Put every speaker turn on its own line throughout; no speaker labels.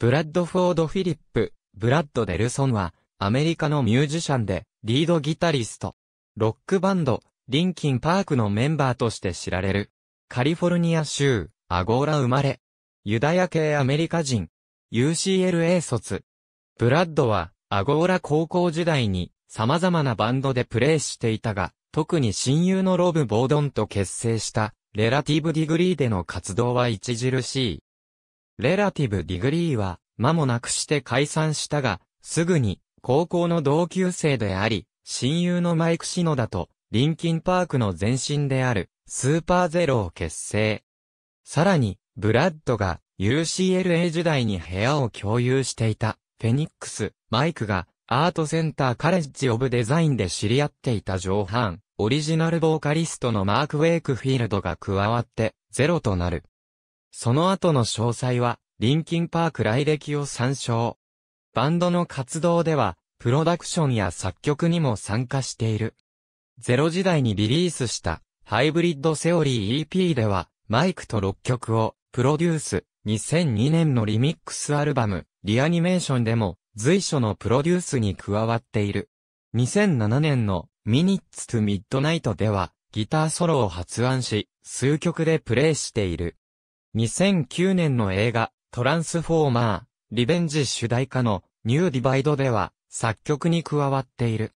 ブラッドフォード・フィリ
ップ、ブラッド・デルソンは、アメリカのミュージシャンで、リードギタリスト、ロックバンド、リンキン・パークのメンバーとして知られる。カリフォルニア州、アゴーラ生まれ。ユダヤ系アメリカ人。UCLA 卒。ブラッドは、アゴーラ高校時代に、様々なバンドでプレーしていたが、特に親友のロブ・ボードンと結成した、レラティブ・ディグリーでの活動は著しい。レラティブ・ディグリーは、間もなくして解散したが、すぐに、高校の同級生であり、親友のマイク・シノダと、リンキンパークの前身である、スーパーゼロを結成。さらに、ブラッドが、UCLA 時代に部屋を共有していた、フェニックス、マイクが、アートセンターカレッジ・オブ・デザインで知り合っていた上半、オリジナルボーカリストのマーク・ウェイクフィールドが加わって、ゼロとなる。その後の詳細は、リンキンパーク来歴を参照。バンドの活動では、プロダクションや作曲にも参加している。ゼロ時代にリリースした、ハイブリッドセオリー EP では、マイクと6曲を、プロデュース、2002年のリミックスアルバム、リアニメーションでも、随所のプロデュースに加わっている。2007年の、ミニッツ・トゥ・ミッドナイトでは、ギターソロを発案し、数曲でプレイしている。2009年の映画、トランスフォーマー、リベンジ主題歌のニューディバイドでは作曲に加わっている。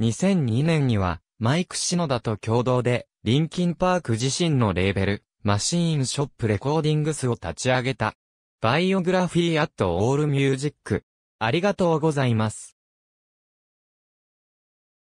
2002年にはマイク・シノダと共同でリンキンパーク自身のレーベル、マシーンショップレコーディングスを立ち上げた。バイオグラフィーアットオールミュージック。
ありがとうございます。